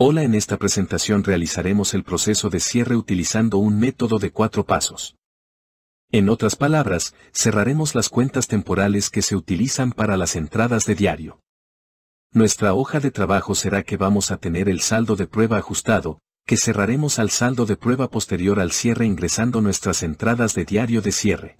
Hola en esta presentación realizaremos el proceso de cierre utilizando un método de cuatro pasos. En otras palabras, cerraremos las cuentas temporales que se utilizan para las entradas de diario. Nuestra hoja de trabajo será que vamos a tener el saldo de prueba ajustado, que cerraremos al saldo de prueba posterior al cierre ingresando nuestras entradas de diario de cierre.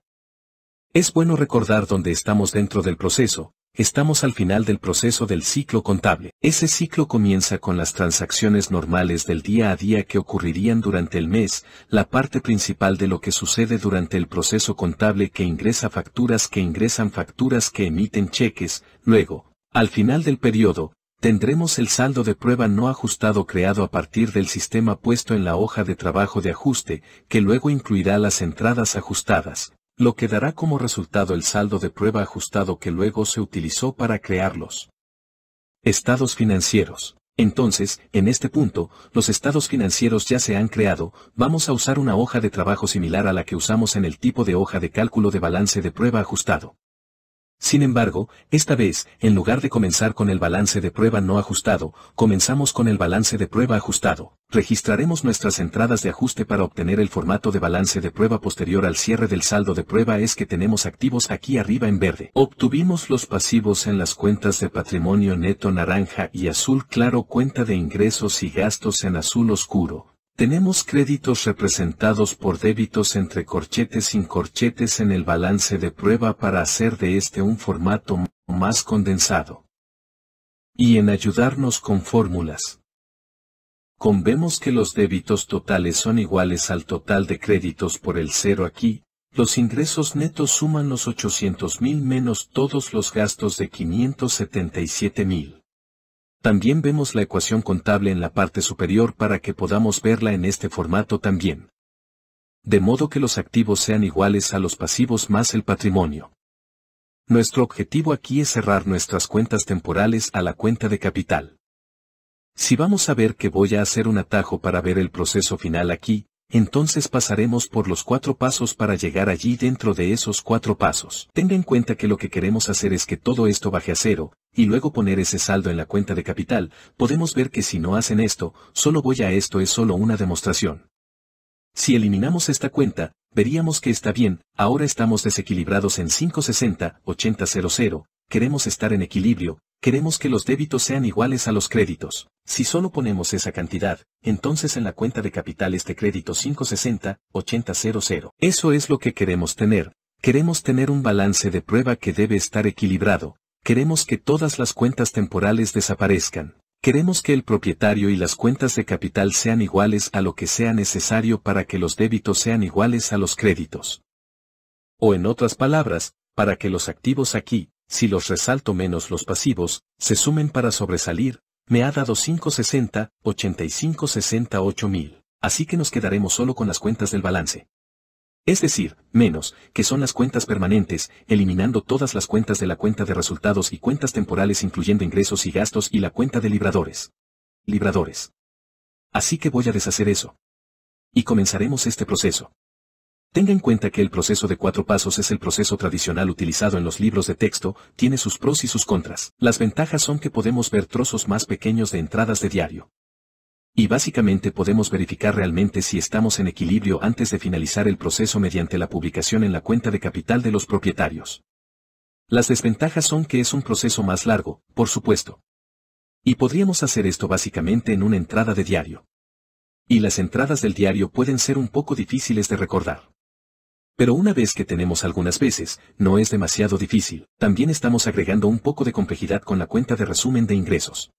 Es bueno recordar dónde estamos dentro del proceso, Estamos al final del proceso del ciclo contable. Ese ciclo comienza con las transacciones normales del día a día que ocurrirían durante el mes, la parte principal de lo que sucede durante el proceso contable que ingresa facturas que ingresan facturas que emiten cheques, luego, al final del periodo, tendremos el saldo de prueba no ajustado creado a partir del sistema puesto en la hoja de trabajo de ajuste, que luego incluirá las entradas ajustadas, lo que dará como resultado el saldo de prueba ajustado que luego se utilizó para crearlos. estados financieros. Entonces, en este punto, los estados financieros ya se han creado, vamos a usar una hoja de trabajo similar a la que usamos en el tipo de hoja de cálculo de balance de prueba ajustado. Sin embargo, esta vez, en lugar de comenzar con el balance de prueba no ajustado, comenzamos con el balance de prueba ajustado. Registraremos nuestras entradas de ajuste para obtener el formato de balance de prueba posterior al cierre del saldo de prueba es que tenemos activos aquí arriba en verde. Obtuvimos los pasivos en las cuentas de patrimonio neto naranja y azul claro cuenta de ingresos y gastos en azul oscuro, tenemos créditos representados por débitos entre corchetes sin corchetes en el balance de prueba para hacer de este un formato más condensado. Y en ayudarnos con fórmulas. Con vemos que los débitos totales son iguales al total de créditos por el cero aquí, los ingresos netos suman los 800.000 menos todos los gastos de 577.000. También vemos la ecuación contable en la parte superior para que podamos verla en este formato también. De modo que los activos sean iguales a los pasivos más el patrimonio. Nuestro objetivo aquí es cerrar nuestras cuentas temporales a la cuenta de capital. Si vamos a ver que voy a hacer un atajo para ver el proceso final aquí, entonces pasaremos por los cuatro pasos para llegar allí dentro de esos cuatro pasos. Tenga en cuenta que lo que queremos hacer es que todo esto baje a cero, y luego poner ese saldo en la cuenta de capital, podemos ver que si no hacen esto, solo voy a esto es solo una demostración. Si eliminamos esta cuenta, veríamos que está bien, ahora estamos desequilibrados en 560, 8000, queremos estar en equilibrio, queremos que los débitos sean iguales a los créditos. Si solo ponemos esa cantidad, entonces en la cuenta de capital este crédito 560, 8000. Eso es lo que queremos tener, queremos tener un balance de prueba que debe estar equilibrado, queremos que todas las cuentas temporales desaparezcan. Queremos que el propietario y las cuentas de capital sean iguales a lo que sea necesario para que los débitos sean iguales a los créditos. O en otras palabras, para que los activos aquí, si los resalto menos los pasivos, se sumen para sobresalir, me ha dado 560, 85 mil. Así que nos quedaremos solo con las cuentas del balance es decir, menos, que son las cuentas permanentes, eliminando todas las cuentas de la cuenta de resultados y cuentas temporales incluyendo ingresos y gastos y la cuenta de libradores. Libradores. Así que voy a deshacer eso. Y comenzaremos este proceso. Tenga en cuenta que el proceso de cuatro pasos es el proceso tradicional utilizado en los libros de texto, tiene sus pros y sus contras. Las ventajas son que podemos ver trozos más pequeños de entradas de diario y básicamente podemos verificar realmente si estamos en equilibrio antes de finalizar el proceso mediante la publicación en la cuenta de capital de los propietarios. Las desventajas son que es un proceso más largo, por supuesto. Y podríamos hacer esto básicamente en una entrada de diario. Y las entradas del diario pueden ser un poco difíciles de recordar. Pero una vez que tenemos algunas veces, no es demasiado difícil, también estamos agregando un poco de complejidad con la cuenta de resumen de ingresos.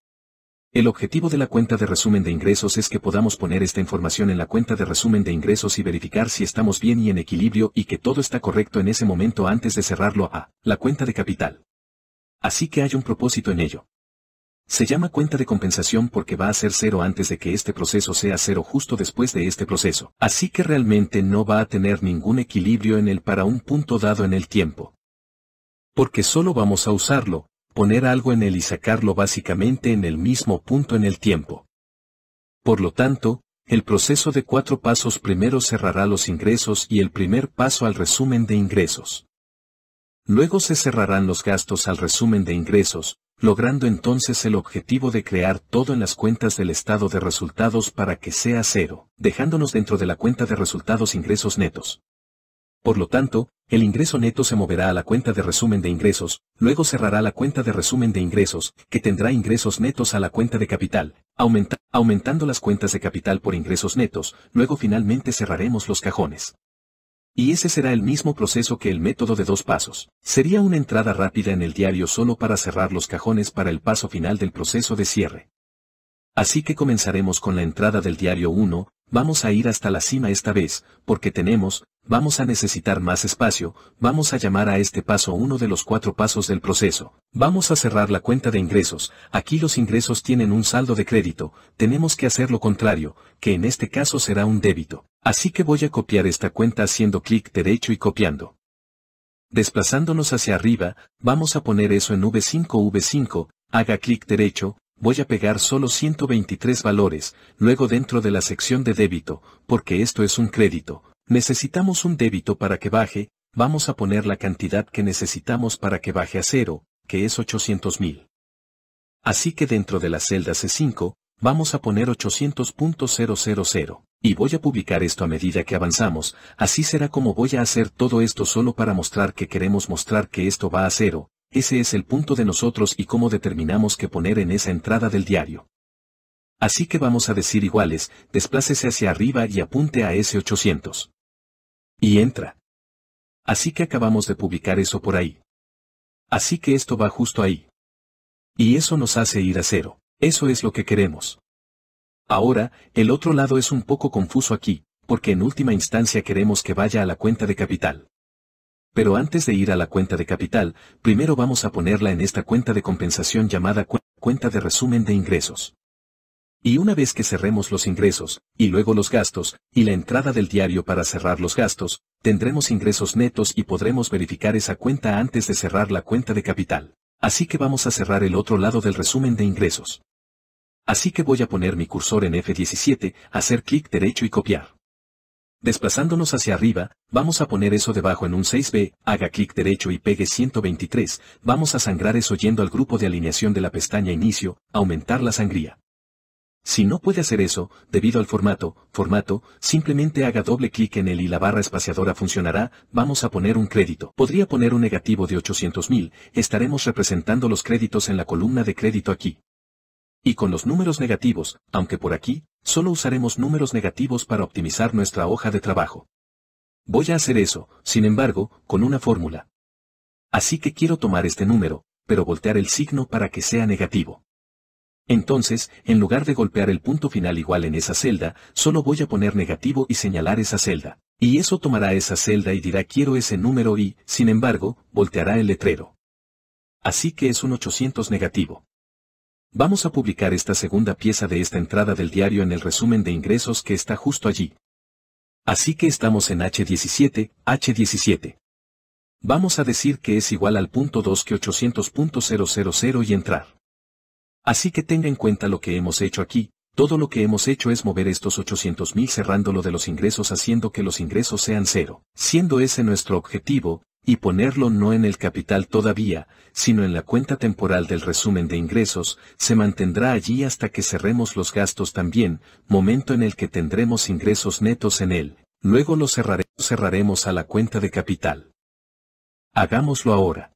El objetivo de la cuenta de resumen de ingresos es que podamos poner esta información en la cuenta de resumen de ingresos y verificar si estamos bien y en equilibrio y que todo está correcto en ese momento antes de cerrarlo a la cuenta de capital. Así que hay un propósito en ello. Se llama cuenta de compensación porque va a ser cero antes de que este proceso sea cero justo después de este proceso. Así que realmente no va a tener ningún equilibrio en él para un punto dado en el tiempo. Porque solo vamos a usarlo, poner algo en él y sacarlo básicamente en el mismo punto en el tiempo. Por lo tanto, el proceso de cuatro pasos primero cerrará los ingresos y el primer paso al resumen de ingresos. Luego se cerrarán los gastos al resumen de ingresos, logrando entonces el objetivo de crear todo en las cuentas del estado de resultados para que sea cero, dejándonos dentro de la cuenta de resultados ingresos netos. Por lo tanto, el ingreso neto se moverá a la cuenta de resumen de ingresos, luego cerrará la cuenta de resumen de ingresos, que tendrá ingresos netos a la cuenta de capital, aumentando las cuentas de capital por ingresos netos, luego finalmente cerraremos los cajones. Y ese será el mismo proceso que el método de dos pasos. Sería una entrada rápida en el diario solo para cerrar los cajones para el paso final del proceso de cierre. Así que comenzaremos con la entrada del diario 1, vamos a ir hasta la cima esta vez, porque tenemos, vamos a necesitar más espacio, vamos a llamar a este paso uno de los cuatro pasos del proceso, vamos a cerrar la cuenta de ingresos, aquí los ingresos tienen un saldo de crédito, tenemos que hacer lo contrario, que en este caso será un débito, así que voy a copiar esta cuenta haciendo clic derecho y copiando. Desplazándonos hacia arriba, vamos a poner eso en V5 V5, haga clic derecho, voy a pegar solo 123 valores, luego dentro de la sección de débito, porque esto es un crédito, necesitamos un débito para que baje, vamos a poner la cantidad que necesitamos para que baje a cero, que es 800.000. Así que dentro de la celda C5, vamos a poner 800.000, y voy a publicar esto a medida que avanzamos, así será como voy a hacer todo esto solo para mostrar que queremos mostrar que esto va a cero, ese es el punto de nosotros y cómo determinamos qué poner en esa entrada del diario. Así que vamos a decir iguales, desplácese hacia arriba y apunte a ese 800. Y entra. Así que acabamos de publicar eso por ahí. Así que esto va justo ahí. Y eso nos hace ir a cero. Eso es lo que queremos. Ahora, el otro lado es un poco confuso aquí, porque en última instancia queremos que vaya a la cuenta de capital. Pero antes de ir a la cuenta de capital, primero vamos a ponerla en esta cuenta de compensación llamada cuenta de resumen de ingresos. Y una vez que cerremos los ingresos, y luego los gastos, y la entrada del diario para cerrar los gastos, tendremos ingresos netos y podremos verificar esa cuenta antes de cerrar la cuenta de capital. Así que vamos a cerrar el otro lado del resumen de ingresos. Así que voy a poner mi cursor en F17, hacer clic derecho y copiar. Desplazándonos hacia arriba, vamos a poner eso debajo en un 6B, haga clic derecho y pegue 123, vamos a sangrar eso yendo al grupo de alineación de la pestaña Inicio, aumentar la sangría. Si no puede hacer eso, debido al formato, formato, simplemente haga doble clic en él y la barra espaciadora funcionará, vamos a poner un crédito. Podría poner un negativo de 800.000, estaremos representando los créditos en la columna de crédito aquí. Y con los números negativos, aunque por aquí, Solo usaremos números negativos para optimizar nuestra hoja de trabajo. Voy a hacer eso, sin embargo, con una fórmula. Así que quiero tomar este número, pero voltear el signo para que sea negativo. Entonces, en lugar de golpear el punto final igual en esa celda, solo voy a poner negativo y señalar esa celda. Y eso tomará esa celda y dirá quiero ese número y, sin embargo, volteará el letrero. Así que es un 800 negativo. Vamos a publicar esta segunda pieza de esta entrada del diario en el resumen de ingresos que está justo allí. Así que estamos en H17, H17. Vamos a decir que es igual al punto 2 que 800.000 y entrar. Así que tenga en cuenta lo que hemos hecho aquí, todo lo que hemos hecho es mover estos 800.000 cerrándolo de los ingresos haciendo que los ingresos sean cero, siendo ese nuestro objetivo, y ponerlo no en el capital todavía, sino en la cuenta temporal del resumen de ingresos, se mantendrá allí hasta que cerremos los gastos también, momento en el que tendremos ingresos netos en él. Luego lo cerraremos a la cuenta de capital. Hagámoslo ahora.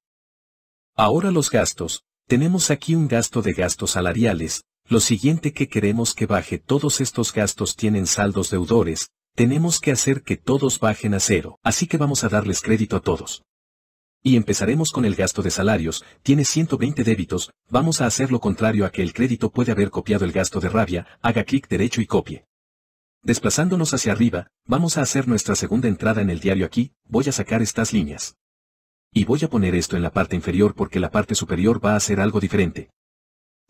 Ahora los gastos. Tenemos aquí un gasto de gastos salariales, lo siguiente que queremos que baje todos estos gastos tienen saldos deudores, tenemos que hacer que todos bajen a cero, así que vamos a darles crédito a todos. Y empezaremos con el gasto de salarios, tiene 120 débitos, vamos a hacer lo contrario a que el crédito puede haber copiado el gasto de rabia, haga clic derecho y copie. Desplazándonos hacia arriba, vamos a hacer nuestra segunda entrada en el diario aquí, voy a sacar estas líneas. Y voy a poner esto en la parte inferior porque la parte superior va a hacer algo diferente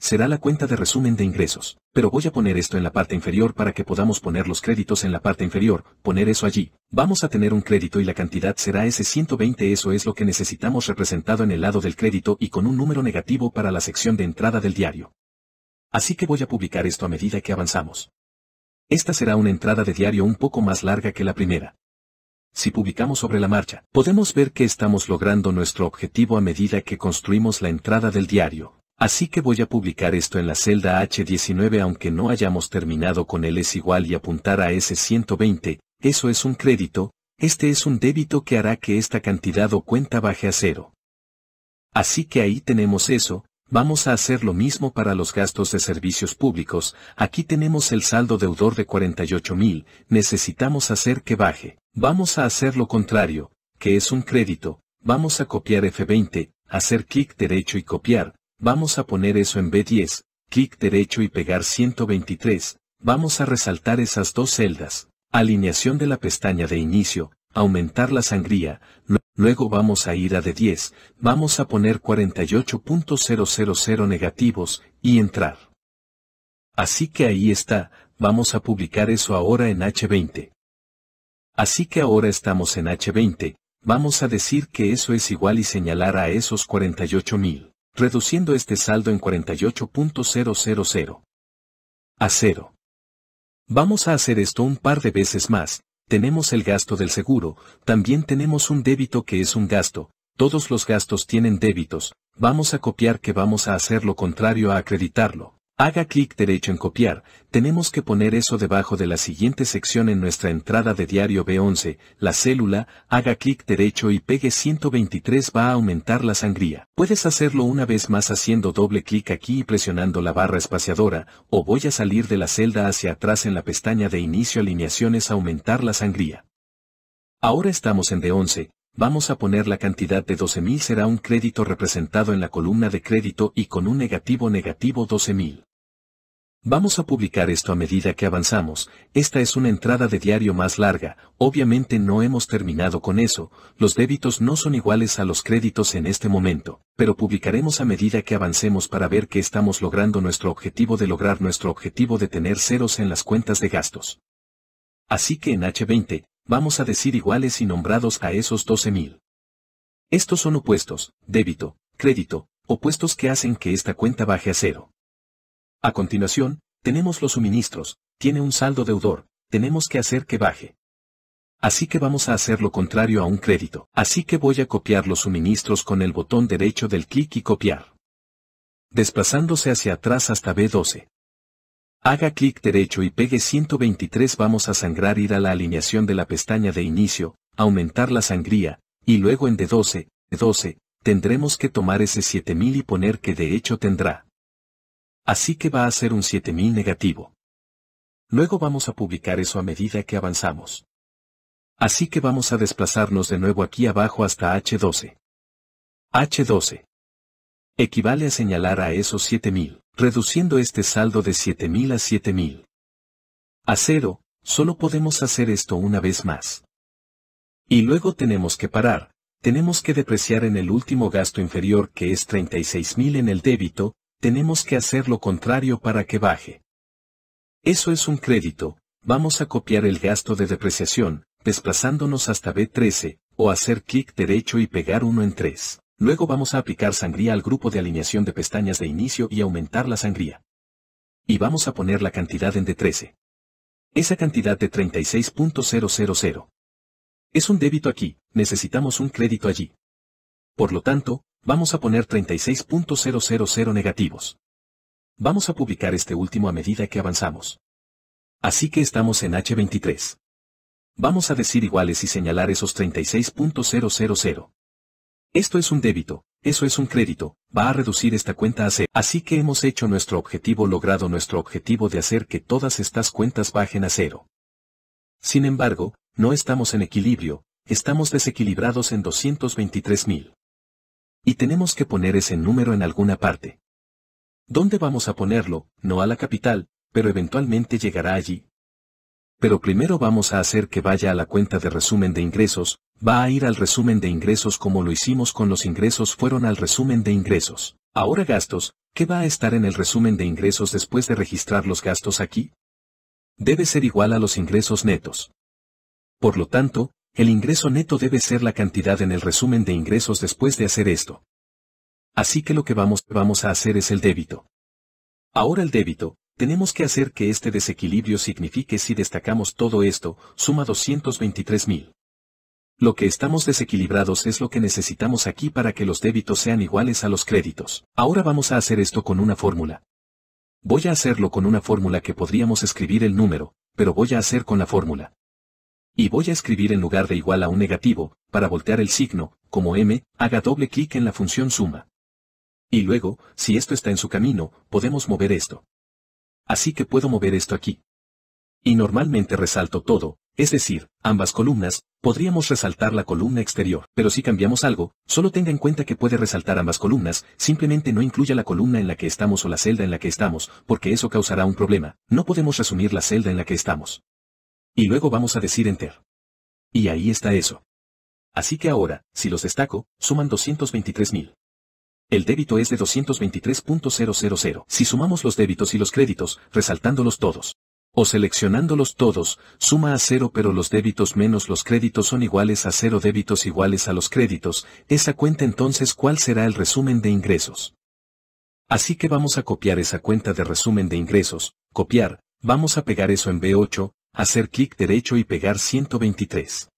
será la cuenta de resumen de ingresos, pero voy a poner esto en la parte inferior para que podamos poner los créditos en la parte inferior, poner eso allí, vamos a tener un crédito y la cantidad será ese 120 eso es lo que necesitamos representado en el lado del crédito y con un número negativo para la sección de entrada del diario. Así que voy a publicar esto a medida que avanzamos. Esta será una entrada de diario un poco más larga que la primera. Si publicamos sobre la marcha, podemos ver que estamos logrando nuestro objetivo a medida que construimos la entrada del diario, Así que voy a publicar esto en la celda H19 aunque no hayamos terminado con él es igual y apuntar a S120, eso es un crédito, este es un débito que hará que esta cantidad o cuenta baje a cero. Así que ahí tenemos eso, vamos a hacer lo mismo para los gastos de servicios públicos, aquí tenemos el saldo deudor de 48.000, necesitamos hacer que baje. Vamos a hacer lo contrario, que es un crédito, vamos a copiar F20, hacer clic derecho y copiar, Vamos a poner eso en B10, clic derecho y pegar 123, vamos a resaltar esas dos celdas, alineación de la pestaña de inicio, aumentar la sangría, luego vamos a ir a D10, vamos a poner 48.000 negativos, y entrar. Así que ahí está, vamos a publicar eso ahora en H20. Así que ahora estamos en H20, vamos a decir que eso es igual y señalar a esos 48.000 reduciendo este saldo en 48.000 a 0. Vamos a hacer esto un par de veces más, tenemos el gasto del seguro, también tenemos un débito que es un gasto, todos los gastos tienen débitos, vamos a copiar que vamos a hacer lo contrario a acreditarlo. Haga clic derecho en copiar, tenemos que poner eso debajo de la siguiente sección en nuestra entrada de diario B11, la célula, haga clic derecho y pegue 123 va a aumentar la sangría. Puedes hacerlo una vez más haciendo doble clic aquí y presionando la barra espaciadora, o voy a salir de la celda hacia atrás en la pestaña de inicio alineaciones aumentar la sangría. Ahora estamos en D11, Vamos a poner la cantidad de 12.000 será un crédito representado en la columna de crédito y con un negativo negativo 12.000. Vamos a publicar esto a medida que avanzamos, esta es una entrada de diario más larga, obviamente no hemos terminado con eso, los débitos no son iguales a los créditos en este momento, pero publicaremos a medida que avancemos para ver que estamos logrando nuestro objetivo de lograr nuestro objetivo de tener ceros en las cuentas de gastos. Así que en H20, vamos a decir iguales y nombrados a esos 12.000. Estos son opuestos, débito, crédito, opuestos que hacen que esta cuenta baje a cero. A continuación, tenemos los suministros, tiene un saldo deudor, tenemos que hacer que baje. Así que vamos a hacer lo contrario a un crédito. Así que voy a copiar los suministros con el botón derecho del clic y copiar. Desplazándose hacia atrás hasta B12. Haga clic derecho y pegue 123 vamos a sangrar ir a la alineación de la pestaña de inicio, aumentar la sangría, y luego en D12, D12, tendremos que tomar ese 7000 y poner que de hecho tendrá. Así que va a ser un 7000 negativo. Luego vamos a publicar eso a medida que avanzamos. Así que vamos a desplazarnos de nuevo aquí abajo hasta H12. H12. Equivale a señalar a esos 7000 reduciendo este saldo de 7000 a 7000. A cero, solo podemos hacer esto una vez más. Y luego tenemos que parar, tenemos que depreciar en el último gasto inferior que es 36.000 en el débito, tenemos que hacer lo contrario para que baje. Eso es un crédito, vamos a copiar el gasto de depreciación, desplazándonos hasta B13, o hacer clic derecho y pegar uno en 3. Luego vamos a aplicar sangría al grupo de alineación de pestañas de inicio y aumentar la sangría. Y vamos a poner la cantidad en D13. Esa cantidad de 36.000. Es un débito aquí, necesitamos un crédito allí. Por lo tanto, vamos a poner 36.000 negativos. Vamos a publicar este último a medida que avanzamos. Así que estamos en H23. Vamos a decir iguales y señalar esos 36.000. Esto es un débito, eso es un crédito, va a reducir esta cuenta a cero. Así que hemos hecho nuestro objetivo logrado nuestro objetivo de hacer que todas estas cuentas bajen a cero. Sin embargo, no estamos en equilibrio, estamos desequilibrados en 223.000. Y tenemos que poner ese número en alguna parte. ¿Dónde vamos a ponerlo? No a la capital, pero eventualmente llegará allí. Pero primero vamos a hacer que vaya a la cuenta de resumen de ingresos, va a ir al resumen de ingresos como lo hicimos con los ingresos fueron al resumen de ingresos. Ahora gastos, ¿qué va a estar en el resumen de ingresos después de registrar los gastos aquí? Debe ser igual a los ingresos netos. Por lo tanto, el ingreso neto debe ser la cantidad en el resumen de ingresos después de hacer esto. Así que lo que vamos, a hacer es el débito. Ahora el débito, tenemos que hacer que este desequilibrio signifique si destacamos todo esto, suma 223.000. Lo que estamos desequilibrados es lo que necesitamos aquí para que los débitos sean iguales a los créditos. Ahora vamos a hacer esto con una fórmula. Voy a hacerlo con una fórmula que podríamos escribir el número, pero voy a hacer con la fórmula. Y voy a escribir en lugar de igual a un negativo, para voltear el signo, como m, haga doble clic en la función suma. Y luego, si esto está en su camino, podemos mover esto. Así que puedo mover esto aquí. Y normalmente resalto todo, es decir, ambas columnas, podríamos resaltar la columna exterior, pero si cambiamos algo, solo tenga en cuenta que puede resaltar ambas columnas, simplemente no incluya la columna en la que estamos o la celda en la que estamos, porque eso causará un problema, no podemos resumir la celda en la que estamos. Y luego vamos a decir enter. Y ahí está eso. Así que ahora, si los destaco, suman 223.000. El débito es de 223.000. Si sumamos los débitos y los créditos, resaltándolos todos, o seleccionándolos todos, suma a cero pero los débitos menos los créditos son iguales a cero débitos iguales a los créditos, esa cuenta entonces cuál será el resumen de ingresos. Así que vamos a copiar esa cuenta de resumen de ingresos, copiar, vamos a pegar eso en B8, hacer clic derecho y pegar 123.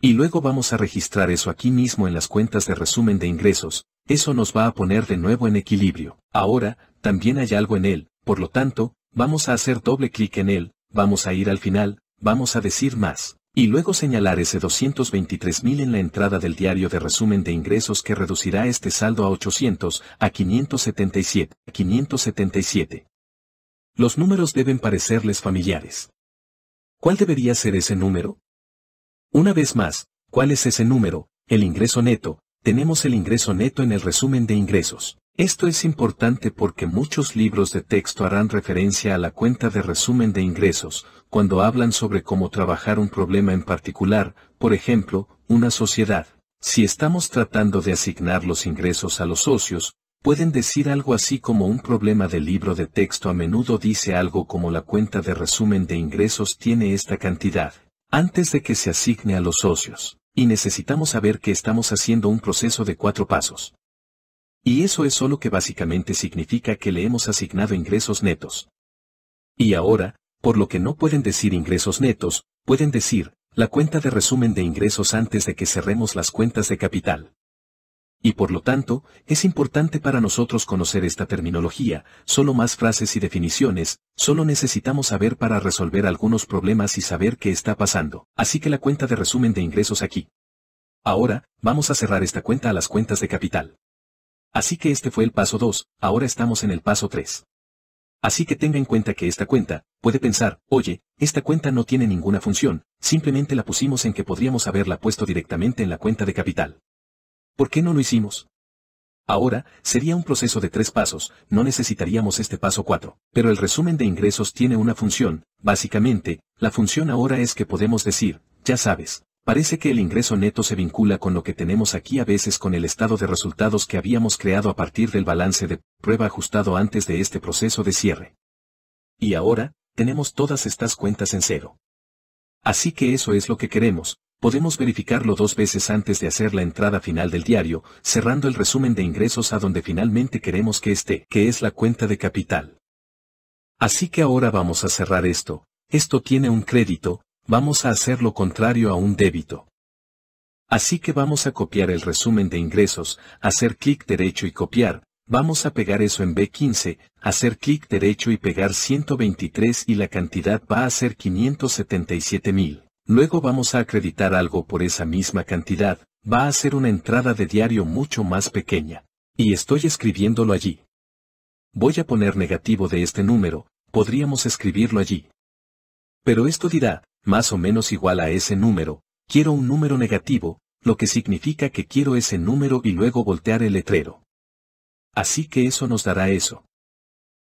Y luego vamos a registrar eso aquí mismo en las cuentas de resumen de ingresos, eso nos va a poner de nuevo en equilibrio. Ahora, también hay algo en él, por lo tanto, vamos a hacer doble clic en él, vamos a ir al final, vamos a decir más, y luego señalar ese 223.000 en la entrada del diario de resumen de ingresos que reducirá este saldo a 800, a 577, a 577. Los números deben parecerles familiares. ¿Cuál debería ser ese número? Una vez más, ¿cuál es ese número? El ingreso neto. Tenemos el ingreso neto en el resumen de ingresos. Esto es importante porque muchos libros de texto harán referencia a la cuenta de resumen de ingresos, cuando hablan sobre cómo trabajar un problema en particular, por ejemplo, una sociedad. Si estamos tratando de asignar los ingresos a los socios, pueden decir algo así como un problema de libro de texto a menudo dice algo como la cuenta de resumen de ingresos tiene esta cantidad, antes de que se asigne a los socios, y necesitamos saber que estamos haciendo un proceso de cuatro pasos. Y eso es solo que básicamente significa que le hemos asignado ingresos netos. Y ahora, por lo que no pueden decir ingresos netos, pueden decir, la cuenta de resumen de ingresos antes de que cerremos las cuentas de capital. Y por lo tanto, es importante para nosotros conocer esta terminología, solo más frases y definiciones, solo necesitamos saber para resolver algunos problemas y saber qué está pasando. Así que la cuenta de resumen de ingresos aquí. Ahora, vamos a cerrar esta cuenta a las cuentas de capital. Así que este fue el paso 2, ahora estamos en el paso 3. Así que tenga en cuenta que esta cuenta, puede pensar, oye, esta cuenta no tiene ninguna función, simplemente la pusimos en que podríamos haberla puesto directamente en la cuenta de capital. ¿Por qué no lo hicimos? Ahora, sería un proceso de tres pasos, no necesitaríamos este paso 4, pero el resumen de ingresos tiene una función, básicamente, la función ahora es que podemos decir, ya sabes, Parece que el ingreso neto se vincula con lo que tenemos aquí a veces con el estado de resultados que habíamos creado a partir del balance de prueba ajustado antes de este proceso de cierre. Y ahora, tenemos todas estas cuentas en cero. Así que eso es lo que queremos, podemos verificarlo dos veces antes de hacer la entrada final del diario, cerrando el resumen de ingresos a donde finalmente queremos que esté, que es la cuenta de capital. Así que ahora vamos a cerrar esto, esto tiene un crédito, Vamos a hacer lo contrario a un débito. Así que vamos a copiar el resumen de ingresos, hacer clic derecho y copiar, vamos a pegar eso en B15, hacer clic derecho y pegar 123 y la cantidad va a ser 577.000. Luego vamos a acreditar algo por esa misma cantidad, va a ser una entrada de diario mucho más pequeña. Y estoy escribiéndolo allí. Voy a poner negativo de este número, podríamos escribirlo allí. Pero esto dirá, más o menos igual a ese número, quiero un número negativo, lo que significa que quiero ese número y luego voltear el letrero. Así que eso nos dará eso.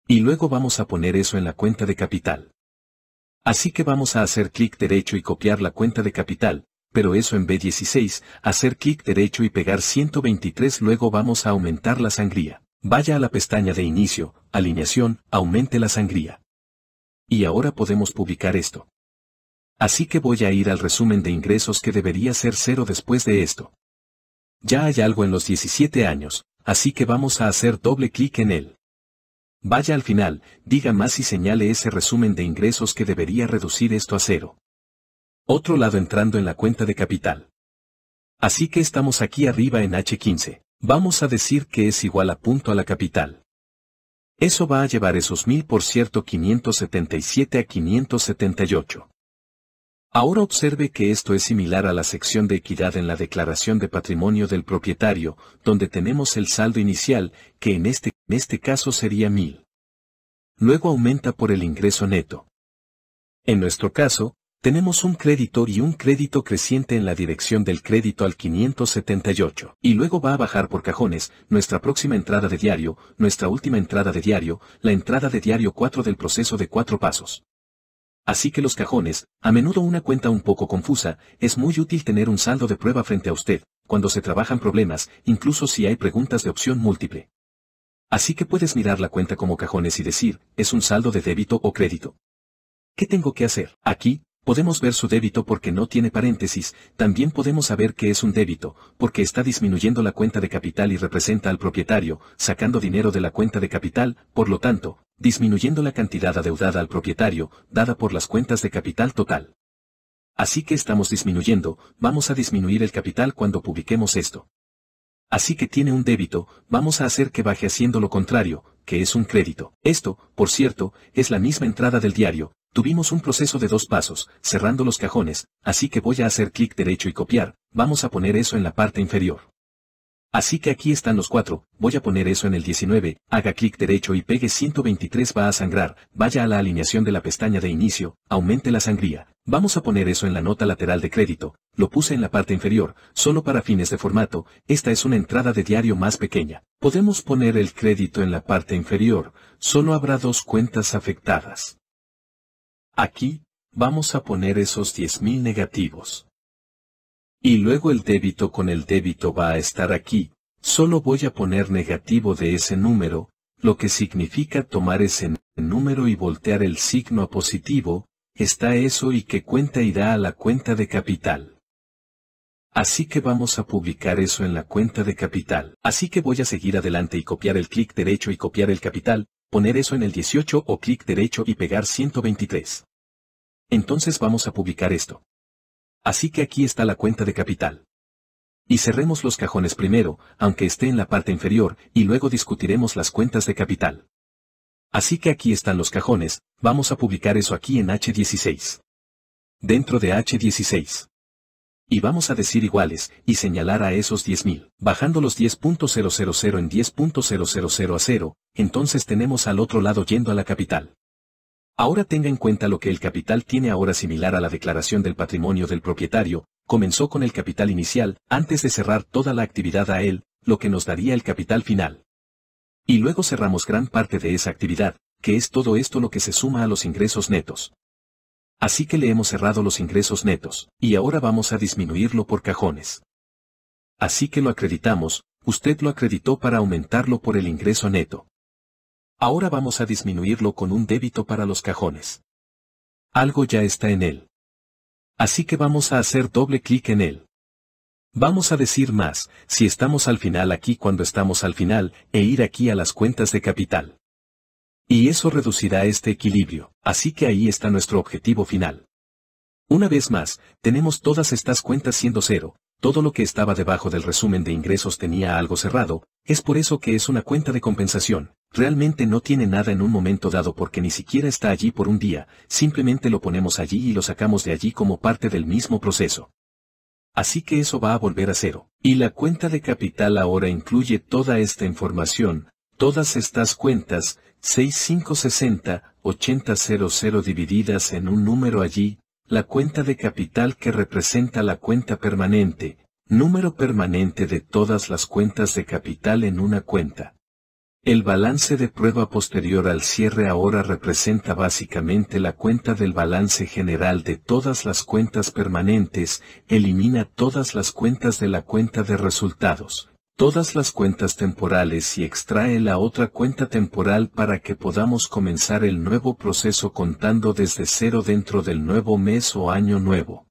Y luego vamos a poner eso en la cuenta de capital. Así que vamos a hacer clic derecho y copiar la cuenta de capital, pero eso en B16, hacer clic derecho y pegar 123 luego vamos a aumentar la sangría. Vaya a la pestaña de inicio, alineación, aumente la sangría. Y ahora podemos publicar esto. Así que voy a ir al resumen de ingresos que debería ser cero después de esto. Ya hay algo en los 17 años, así que vamos a hacer doble clic en él. Vaya al final, diga más y señale ese resumen de ingresos que debería reducir esto a cero. Otro lado entrando en la cuenta de capital. Así que estamos aquí arriba en H15. Vamos a decir que es igual a punto a la capital. Eso va a llevar esos 1000 por cierto 577 a 578. Ahora observe que esto es similar a la sección de equidad en la declaración de patrimonio del propietario, donde tenemos el saldo inicial, que en este, en este caso sería 1000. Luego aumenta por el ingreso neto. En nuestro caso, tenemos un crédito y un crédito creciente en la dirección del crédito al 578. Y luego va a bajar por cajones, nuestra próxima entrada de diario, nuestra última entrada de diario, la entrada de diario 4 del proceso de cuatro pasos. Así que los cajones, a menudo una cuenta un poco confusa, es muy útil tener un saldo de prueba frente a usted, cuando se trabajan problemas, incluso si hay preguntas de opción múltiple. Así que puedes mirar la cuenta como cajones y decir, ¿es un saldo de débito o crédito? ¿Qué tengo que hacer? Aquí, Podemos ver su débito porque no tiene paréntesis, también podemos saber que es un débito, porque está disminuyendo la cuenta de capital y representa al propietario, sacando dinero de la cuenta de capital, por lo tanto, disminuyendo la cantidad adeudada al propietario, dada por las cuentas de capital total. Así que estamos disminuyendo, vamos a disminuir el capital cuando publiquemos esto. Así que tiene un débito, vamos a hacer que baje haciendo lo contrario, que es un crédito. Esto, por cierto, es la misma entrada del diario, Tuvimos un proceso de dos pasos, cerrando los cajones, así que voy a hacer clic derecho y copiar, vamos a poner eso en la parte inferior. Así que aquí están los cuatro, voy a poner eso en el 19, haga clic derecho y pegue 123 va a sangrar, vaya a la alineación de la pestaña de inicio, aumente la sangría, vamos a poner eso en la nota lateral de crédito, lo puse en la parte inferior, solo para fines de formato, esta es una entrada de diario más pequeña. Podemos poner el crédito en la parte inferior, solo habrá dos cuentas afectadas. Aquí, vamos a poner esos 10.000 negativos. Y luego el débito con el débito va a estar aquí, solo voy a poner negativo de ese número, lo que significa tomar ese número y voltear el signo a positivo, está eso y que cuenta irá a la cuenta de capital. Así que vamos a publicar eso en la cuenta de capital. Así que voy a seguir adelante y copiar el clic derecho y copiar el capital, poner eso en el 18 o clic derecho y pegar 123. Entonces vamos a publicar esto. Así que aquí está la cuenta de capital. Y cerremos los cajones primero, aunque esté en la parte inferior, y luego discutiremos las cuentas de capital. Así que aquí están los cajones, vamos a publicar eso aquí en H16. Dentro de H16. Y vamos a decir iguales, y señalar a esos 10.000. Bajando los 10.000 en 10.000 a 0, entonces tenemos al otro lado yendo a la capital. Ahora tenga en cuenta lo que el capital tiene ahora similar a la declaración del patrimonio del propietario, comenzó con el capital inicial, antes de cerrar toda la actividad a él, lo que nos daría el capital final. Y luego cerramos gran parte de esa actividad, que es todo esto lo que se suma a los ingresos netos. Así que le hemos cerrado los ingresos netos, y ahora vamos a disminuirlo por cajones. Así que lo acreditamos, usted lo acreditó para aumentarlo por el ingreso neto. Ahora vamos a disminuirlo con un débito para los cajones. Algo ya está en él. Así que vamos a hacer doble clic en él. Vamos a decir más, si estamos al final aquí cuando estamos al final, e ir aquí a las cuentas de capital. Y eso reducirá este equilibrio, así que ahí está nuestro objetivo final. Una vez más, tenemos todas estas cuentas siendo cero, todo lo que estaba debajo del resumen de ingresos tenía algo cerrado, es por eso que es una cuenta de compensación, realmente no tiene nada en un momento dado porque ni siquiera está allí por un día, simplemente lo ponemos allí y lo sacamos de allí como parte del mismo proceso. Así que eso va a volver a cero. Y la cuenta de capital ahora incluye toda esta información, todas estas cuentas, 6560 8000 divididas en un número allí, la cuenta de capital que representa la cuenta permanente, número permanente de todas las cuentas de capital en una cuenta. El balance de prueba posterior al cierre ahora representa básicamente la cuenta del balance general de todas las cuentas permanentes, elimina todas las cuentas de la cuenta de resultados, todas las cuentas temporales y extrae la otra cuenta temporal para que podamos comenzar el nuevo proceso contando desde cero dentro del nuevo mes o año nuevo.